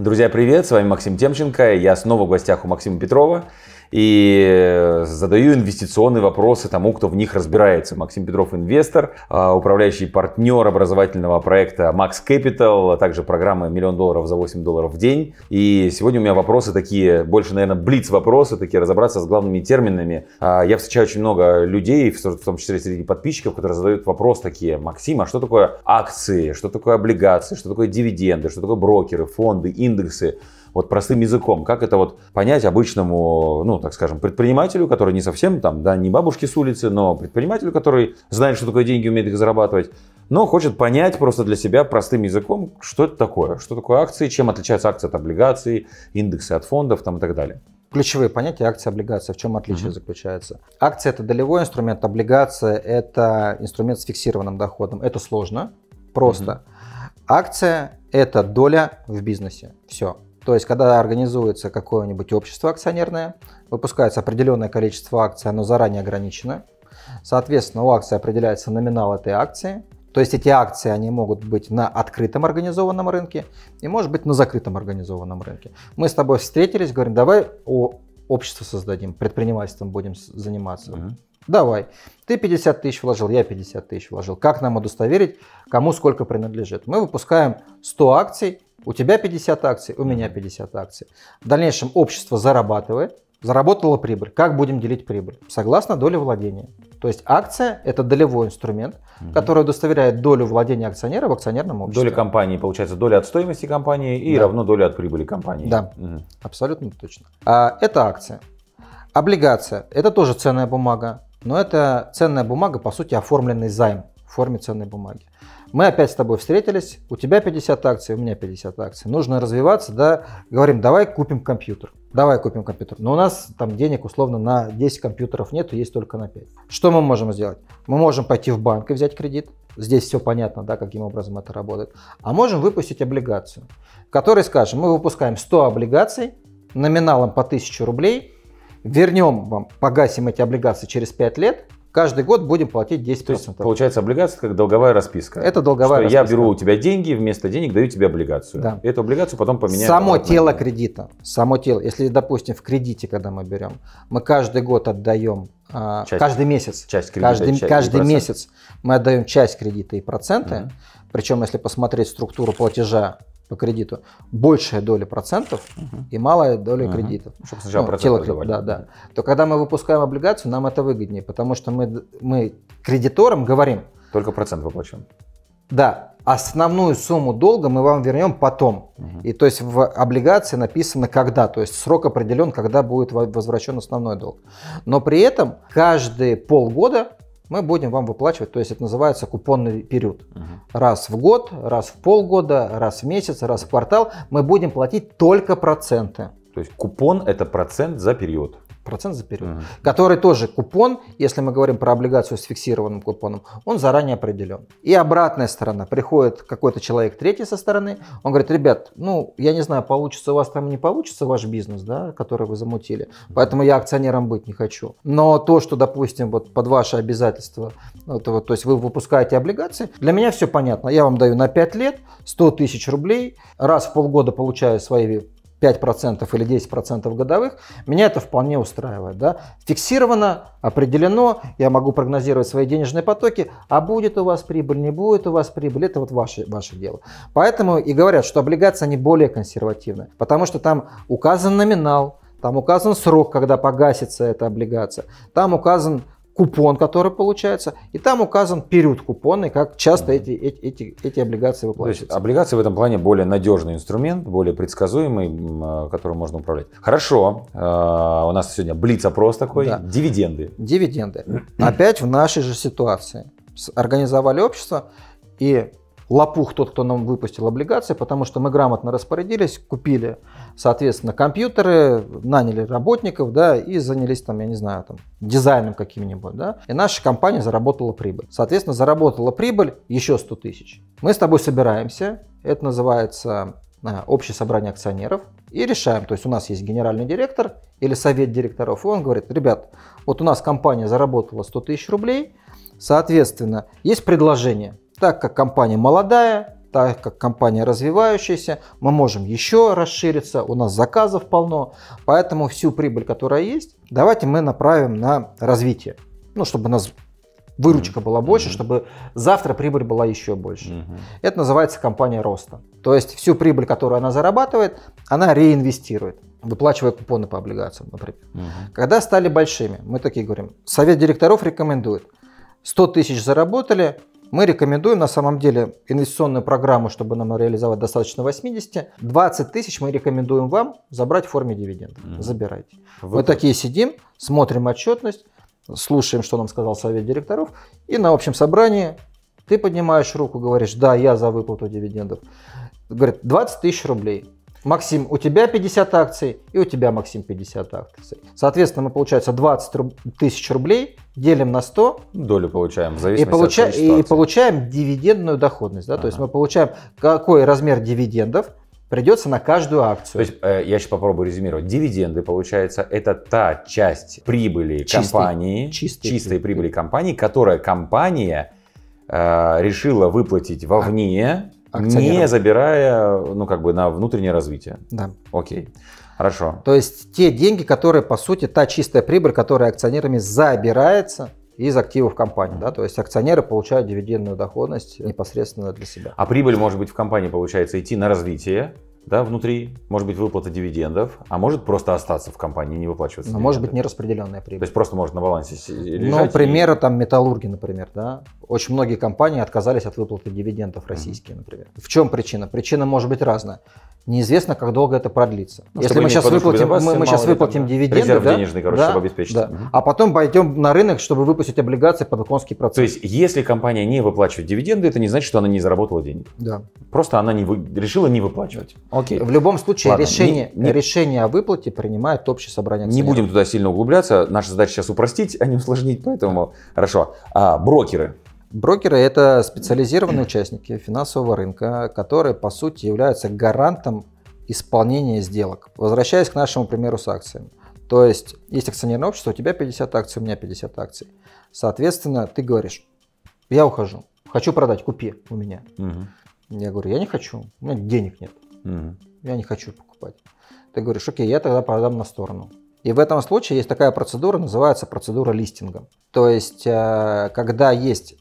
Друзья, привет! С вами Максим Темченко. Я снова в гостях у Максима Петрова и э, задаю инвестиционные вопросы тому, кто в них разбирается. Максим Петров, инвестор, а, управляющий партнер образовательного проекта Max Capital, а также программы «Миллион долларов за 8 долларов в день». И сегодня у меня вопросы такие, больше, наверное, блиц-вопросы, такие разобраться с главными терминами. А, я встречаю очень много людей, в том числе среди подписчиков, которые задают вопрос такие, Максим, а что такое акции, что такое облигации, что такое дивиденды, что такое брокеры, фонды, индексы? Вот простым языком, как это вот понять обычному, ну, так скажем, предпринимателю, который не совсем там, да, не бабушки с улицы, но предпринимателю, который знает, что такое деньги, умеет их зарабатывать, но хочет понять просто для себя простым языком, что это такое, что такое акции, чем отличаются акции от облигаций, индексы от фондов там, и так далее ключевые понятия акции, облигация. В чем отличие mm-hmm. заключается? Акция это долевой инструмент, облигация это инструмент с фиксированным доходом. Это сложно, просто. Mm-hmm. Акция это доля в бизнесе. Все. То есть, когда организуется какое-нибудь общество акционерное, выпускается определенное количество акций, оно заранее ограничено. Соответственно, у акции определяется номинал этой акции. То есть эти акции, они могут быть на открытом организованном рынке и, может быть, на закрытом организованном рынке. Мы с тобой встретились, говорим, давай о общество создадим, предпринимательством будем заниматься. Угу. Давай. Ты 50 тысяч вложил, я 50 тысяч вложил. Как нам удостоверить, кому сколько принадлежит? Мы выпускаем 100 акций у тебя 50 акций, у меня 50 акций. В дальнейшем общество зарабатывает, заработала прибыль. Как будем делить прибыль? Согласно доле владения. То есть акция – это долевой инструмент, угу. который удостоверяет долю владения акционера в акционерном обществе. Доля компании, получается, доля от стоимости компании и да. равно доля от прибыли компании. Да, угу. абсолютно точно. А, это акция. Облигация – это тоже ценная бумага, но это ценная бумага, по сути, оформленный займ в форме ценной бумаги. Мы опять с тобой встретились, у тебя 50 акций, у меня 50 акций. Нужно развиваться, да, говорим, давай купим компьютер. Давай купим компьютер. Но у нас там денег условно на 10 компьютеров нету, есть только на 5. Что мы можем сделать? Мы можем пойти в банк и взять кредит. Здесь все понятно, да, каким образом это работает. А можем выпустить облигацию, в которой скажем, мы выпускаем 100 облигаций номиналом по 1000 рублей, вернем вам, погасим эти облигации через 5 лет – каждый год будем платить 10%. То есть, получается, облигация как долговая расписка. Это долговая что расписка. Я беру у тебя деньги, вместо денег даю тебе облигацию. Да. эту облигацию потом поменяю. Само тело кредита. Само тело. Если, допустим, в кредите, когда мы берем, мы каждый год отдаем а, часть, каждый месяц. Часть кредита. Каждый, часть, каждый месяц мы отдаем часть кредита и проценты. mm Причем, если посмотреть структуру платежа по кредиту большая доля процентов угу. и малая доля угу. кредитов. Ну, чтобы сначала ну, проценты тело, да, да. То когда мы выпускаем облигацию, нам это выгоднее, потому что мы, мы кредиторам говорим... Только процент выплачиваем. Да, основную сумму долга мы вам вернем потом. Угу. И то есть в облигации написано когда, то есть срок определен, когда будет возвращен основной долг. Но при этом каждые полгода мы будем вам выплачивать, то есть это называется купонный период. Угу. Раз в год, раз в полгода, раз в месяц, раз в квартал мы будем платить только проценты. То есть купон это процент за период процент за период, uh-huh. который тоже купон, если мы говорим про облигацию с фиксированным купоном, он заранее определен. И обратная сторона, приходит какой-то человек третий со стороны, он говорит, ребят, ну, я не знаю, получится у вас там не получится ваш бизнес, да, который вы замутили, поэтому я акционером быть не хочу. Но то, что, допустим, вот под ваши обязательства, ну, то, то есть вы выпускаете облигации, для меня все понятно, я вам даю на 5 лет 100 тысяч рублей, раз в полгода получаю свои 5% или 10% годовых, меня это вполне устраивает. Да? Фиксировано, определено, я могу прогнозировать свои денежные потоки, а будет у вас прибыль, не будет у вас прибыль, это вот ваше, ваше дело. Поэтому и говорят, что облигации они более консервативны, потому что там указан номинал, там указан срок, когда погасится эта облигация, там указан купон, который получается, и там указан период купона и как часто эти, эти, эти, эти облигации выплачиваются. То есть облигации в этом плане более надежный инструмент, более предсказуемый, э, которым можно управлять. Хорошо, э, у нас сегодня блиц-опрос такой, да. дивиденды. Дивиденды. Опять в нашей же ситуации. Организовали общество, и лопух тот, кто нам выпустил облигации, потому что мы грамотно распорядились, купили, соответственно, компьютеры, наняли работников, да, и занялись там, я не знаю, там, дизайном каким-нибудь, да, и наша компания заработала прибыль. Соответственно, заработала прибыль еще 100 тысяч. Мы с тобой собираемся, это называется э, общее собрание акционеров и решаем. То есть у нас есть генеральный директор или совет директоров, и он говорит, ребят, вот у нас компания заработала 100 тысяч рублей, соответственно, есть предложение – так как компания молодая, так как компания развивающаяся, мы можем еще расшириться, у нас заказов полно, поэтому всю прибыль, которая есть, давайте мы направим на развитие, ну, чтобы у нас выручка была больше, mm-hmm. чтобы завтра прибыль была еще больше. Mm-hmm. Это называется компания роста. То есть всю прибыль, которую она зарабатывает, она реинвестирует, выплачивая купоны по облигациям, например. Mm-hmm. Когда стали большими, мы такие говорим, совет директоров рекомендует, 100 тысяч заработали, мы рекомендуем на самом деле инвестиционную программу, чтобы нам реализовать достаточно 80. 20 тысяч мы рекомендуем вам забрать в форме дивидендов. Mm. Забирайте. Вы мы такие сидим, смотрим отчетность, слушаем, что нам сказал совет директоров. И на общем собрании ты поднимаешь руку, говоришь, да, я за выплату дивидендов. Говорит, 20 тысяч рублей. Максим, у тебя 50 акций, и у тебя, Максим, 50 акций. Соответственно, мы, получается, 20 руб... тысяч рублей делим на 100. Долю получаем, в зависимости и получа... от И получаем дивидендную доходность. Да? Ага. То есть мы получаем, какой размер дивидендов придется на каждую акцию. То есть, э, я сейчас попробую резюмировать. Дивиденды, получается, это та часть прибыли чистой, компании, чистой, чистой прибыли компании, которая компания э, решила выплатить вовне не забирая, ну, как бы на внутреннее развитие. Да. Окей. Хорошо. То есть те деньги, которые, по сути, та чистая прибыль, которая акционерами забирается из активов компании. Да? То есть акционеры получают дивидендную доходность непосредственно для себя. А прибыль может быть в компании, получается, идти на развитие да, внутри, может быть выплата дивидендов, а может просто остаться в компании и не выплачиваться. А ну, дивиденды. может быть нераспределенная прибыль. То есть просто может на балансе э, ну, лежать. Ну, примеры и... там металлурги, например, да. Очень многие компании отказались от выплаты дивидендов российские, mm-hmm. например. В чем причина? Причина может быть разная. Неизвестно, как долго это продлится. Ну, Если мы сейчас выплатим, мы, мы сейчас выплатим там, дивиденды, резерв да? денежный, короче, да, чтобы обеспечить. Да. mm А потом пойдем на рынок, чтобы выпустить облигации под конский процент. То есть, если компания не выплачивает дивиденды, это не значит, что она не заработала денег. Да. Просто она не вы... решила не выплачивать. Да. Окей. В любом случае Ладно, решение, не, не... решение о выплате принимает общее собрание акционеров. Не будем туда сильно углубляться. Наша задача сейчас упростить, а не усложнить, поэтому хорошо. А, брокеры. Брокеры – это специализированные участники финансового рынка, которые, по сути, являются гарантом исполнения сделок. Возвращаясь к нашему примеру с акциями. То есть, есть акционерное общество, у тебя 50 акций, у меня 50 акций. Соответственно, ты говоришь, я ухожу, хочу продать, купи у меня. Угу. Я говорю, я не хочу, у меня денег нет. Угу. Я не хочу покупать. Ты говоришь, окей, я тогда продам на сторону. И в этом случае есть такая процедура, называется процедура листинга. То есть, э, когда есть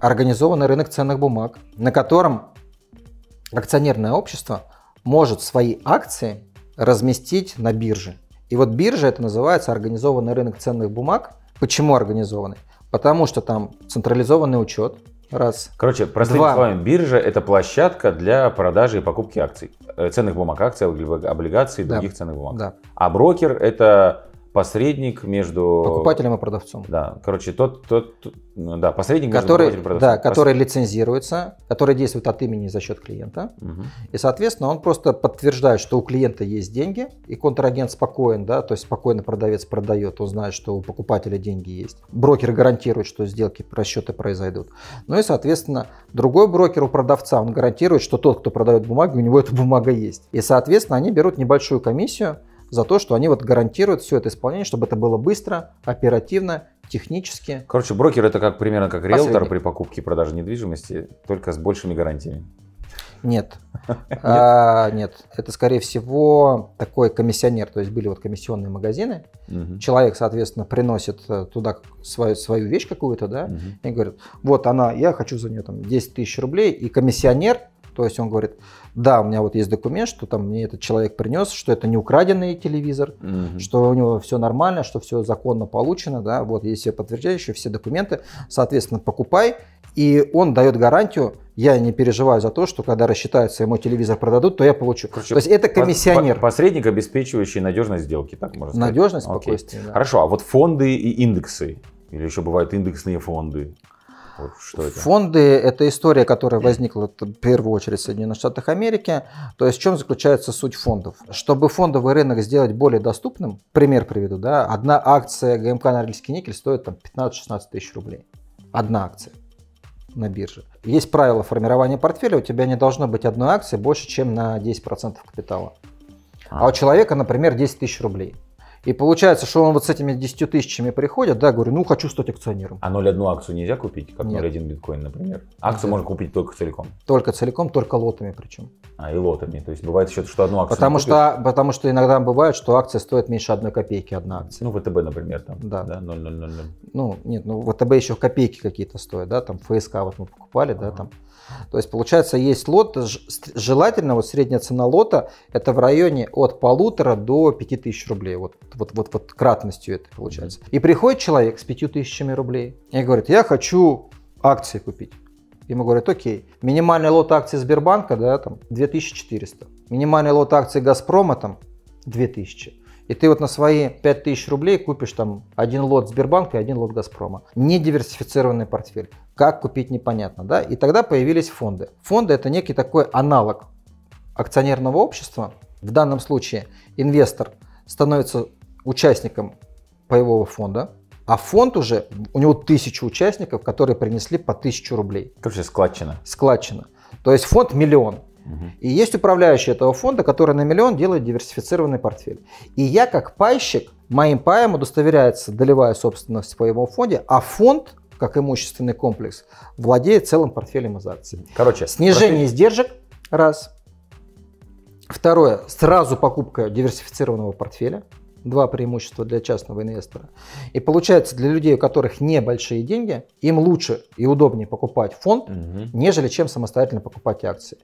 организованный рынок ценных бумаг, на котором акционерное общество может свои акции разместить на бирже. И вот биржа это называется организованный рынок ценных бумаг. Почему организованный? Потому что там централизованный учет, Раз. Короче, простыми Два. словами, биржа – это площадка для продажи и покупки акций. Э, ценных бумаг, акций, облигаций и других да. ценных бумаг. Да. А брокер – это посредник между... Покупателем и продавцом. Да, короче, тот, тот, ну да, посредник который, между продавцом. Да, который Пос... лицензируется, который действует от имени за счет клиента. Угу. И, соответственно, он просто подтверждает, что у клиента есть деньги, и контрагент спокоен, да, то есть спокойно продавец продает, он знает, что у покупателя деньги есть. Брокер гарантирует, что сделки, расчеты произойдут. Ну и, соответственно, другой брокер у продавца, он гарантирует, что тот, кто продает бумаги, у него эта бумага есть. И, соответственно, они берут небольшую комиссию, за то, что они вот гарантируют все это исполнение, чтобы это было быстро, оперативно, технически. Короче, брокер это как примерно как риэлтор при покупке и продаже недвижимости, только с большими гарантиями. Нет. а, нет. Это, скорее всего, такой комиссионер. То есть были вот комиссионные магазины. Угу. Человек, соответственно, приносит э, туда свою, свою вещь какую-то, да, угу. и говорит, вот она, я хочу за нее там 10 тысяч рублей. И комиссионер то есть он говорит, да, у меня вот есть документ, что там мне этот человек принес, что это не украденный телевизор, угу. что у него все нормально, что все законно получено, да, вот есть все подтверждающие, все документы, соответственно, покупай. И он дает гарантию, я не переживаю за то, что когда рассчитаются, ему телевизор продадут, то я получу. Короче, то есть это комиссионер. Посредник, обеспечивающий надежность сделки, так можно сказать. Надежность, спокойствие. Окей. Да. Хорошо, а вот фонды и индексы, или еще бывают индексные фонды что это? Фонды – это история, которая возникла в первую очередь в Соединенных Штатах Америки. То есть в чем заключается суть фондов? Чтобы фондовый рынок сделать более доступным, пример приведу, да, одна акция ГМК «Норильский никель» стоит там 15-16 тысяч рублей. Одна акция на бирже. Есть правило формирования портфеля, у тебя не должно быть одной акции больше, чем на 10% капитала. А у человека, например, 10 тысяч рублей. И получается, что он вот с этими 10 тысячами приходит, да, говорю, ну хочу стать акционером. А 0,1 акцию нельзя купить, как Нет. 0,1 биткоин, например? Акцию Нет. можно купить только целиком? Только целиком, только лотами причем. А, и лотами. То есть бывает еще, что одну акцию потому что, потому что иногда бывает, что акция стоит меньше одной копейки, одна акция. Ну, ВТБ, например, там. Да. да 0,000. Ну, нет, ну ВТБ еще копейки какие-то стоят, да, там ФСК вот мы покупали, ага. да, там то есть, получается, есть лот, желательно вот средняя цена лота это в районе от полутора до пяти тысяч рублей. Вот, вот, вот, вот кратностью это получается. И приходит человек с пятью тысячами рублей и говорит, я хочу акции купить. Ему говорят, окей, минимальный лот акций Сбербанка, да, там 2400. Минимальный лот акций Газпрома, там 2000. И ты вот на свои 5000 рублей купишь там один лот Сбербанка и один лот Газпрома. Не диверсифицированный портфель. Как купить непонятно, да? И тогда появились фонды. Фонды это некий такой аналог акционерного общества. В данном случае инвестор становится участником паевого фонда, а фонд уже, у него тысяча участников, которые принесли по тысячу рублей. Короче, складчина. Складчина. То есть фонд миллион. И есть управляющий этого фонда, который на миллион делает диверсифицированный портфель. И я как пайщик, моим паем удостоверяется долевая собственность по его фонде, а фонд как имущественный комплекс, владеет целым портфелем из акций. Короче, снижение профиль... издержек – раз. Второе – сразу покупка диверсифицированного портфеля – Два преимущества для частного инвестора. И получается, для людей, у которых небольшие деньги, им лучше и удобнее покупать фонд, угу. нежели чем самостоятельно покупать акции.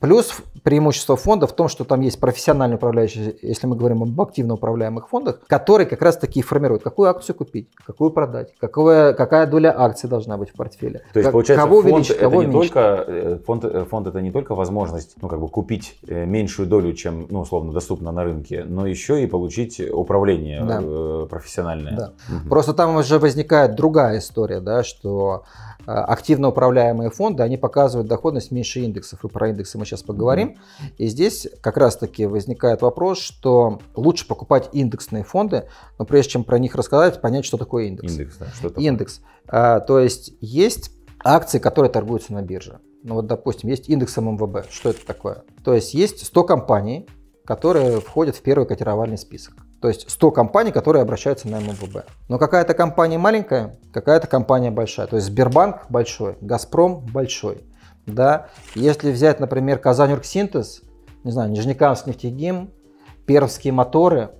Плюс преимущество фонда в том, что там есть профессиональный управляющий, если мы говорим об активно управляемых фондах, которые как раз таки формируют, какую акцию купить, какую продать, какое, какая доля акций должна быть в портфеле. То есть, как, получается, кого фонд, увеличить, это не только, э, фонд, э, фонд это не только возможность ну, как бы купить э, меньшую долю, чем ну, условно доступно на рынке, но еще и получить управление да. Э, профессиональное. Да. Угу. Просто там уже возникает другая история, да, что э, активно управляемые фонды, они показывают доходность меньше индексов, и про индексы мы сейчас поговорим. Угу. И здесь как раз-таки возникает вопрос, что лучше покупать индексные фонды, но прежде чем про них рассказать, понять, что такое индекс. Индекс, да, что такое? Индекс. А, то есть есть акции, которые торгуются на бирже. Ну вот, допустим, есть индекс ММВБ. Что это такое? То есть есть 100 компаний, которые входят в первый котировальный список. То есть 100 компаний, которые обращаются на МВБ. Но какая-то компания маленькая, какая-то компания большая. То есть Сбербанк большой, Газпром большой. Да? Если взять, например, Казань Урксинтез, не знаю, Нижнекамск нефтегим, Пермские моторы,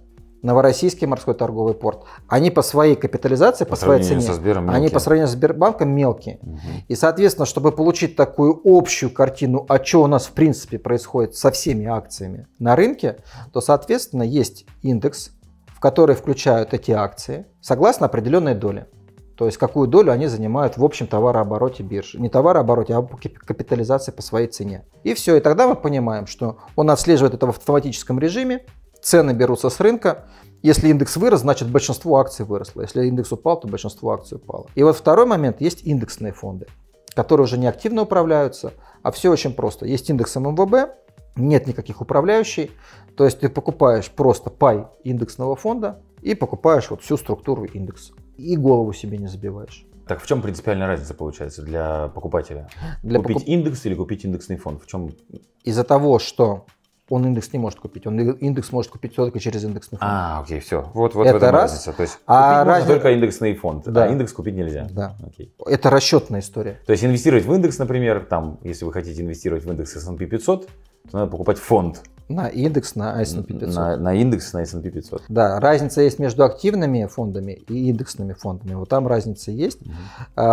Новороссийский морской торговый порт, они по своей капитализации, по, по своей цене, со они по сравнению с Сбербанком мелкие. Угу. И, соответственно, чтобы получить такую общую картину, а что у нас в принципе происходит со всеми акциями на рынке, то, соответственно, есть индекс, в который включают эти акции, согласно определенной доле. То есть какую долю они занимают в общем товарообороте биржи. Не товарообороте, а капитализации по своей цене. И все. И тогда мы понимаем, что он отслеживает это в автоматическом режиме, Цены берутся с рынка. Если индекс вырос, значит большинство акций выросло. Если индекс упал, то большинство акций упало. И вот второй момент, есть индексные фонды, которые уже не активно управляются, а все очень просто. Есть индекс ММВБ, нет никаких управляющих, то есть ты покупаешь просто пай индексного фонда и покупаешь вот всю структуру индекса. И голову себе не забиваешь. Так в чем принципиальная разница получается для покупателя? Для купить покуп... индекс или купить индексный фонд? В чем? Из-за того, что он индекс не может купить. Он индекс может купить только через индексный фонд. А, окей, все. Вот, вот это раз. разница. То есть а купить раз... только индексный фонд, а да. а индекс купить нельзя. Да. Окей. Это расчетная история. То есть инвестировать в индекс, например, там, если вы хотите инвестировать в индекс S&P 500, то надо покупать фонд. На индекс на S&P 500. На, на индекс на S&P 500. Да, разница есть между активными фондами и индексными фондами. Вот там разница есть, угу.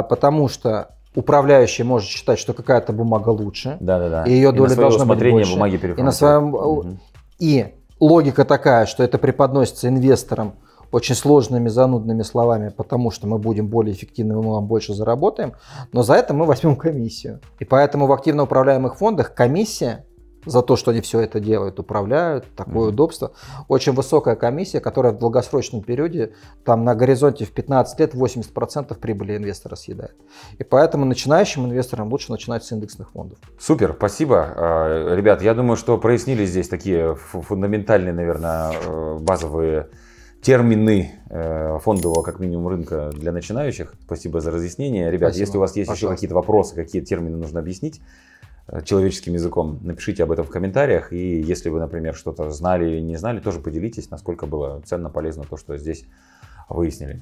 потому что управляющий может считать, что какая-то бумага лучше, да, да, да. и ее доля и должна быть больше. Бумаги и на своем угу. и логика такая, что это преподносится инвесторам очень сложными, занудными словами, потому что мы будем более эффективны, мы вам больше заработаем, но за это мы возьмем комиссию. И поэтому в активно управляемых фондах комиссия за то, что они все это делают, управляют, такое mm-hmm. удобство. Очень высокая комиссия, которая в долгосрочном периоде, там на горизонте в 15 лет 80% прибыли инвестора съедает. И поэтому начинающим инвесторам лучше начинать с индексных фондов. Супер, спасибо. А, ребят, я думаю, что прояснили здесь такие фундаментальные, наверное, э, базовые термины э, фондового, как минимум, рынка для начинающих. Спасибо за разъяснение. Ребят, Спасибо. если у вас есть Пожалуйста. еще какие-то вопросы, какие термины нужно объяснить, Э, человеческим языком. Напишите об этом в комментариях. И если вы, например, что-то знали или не знали, тоже поделитесь, насколько было ценно, полезно то, что здесь выяснили.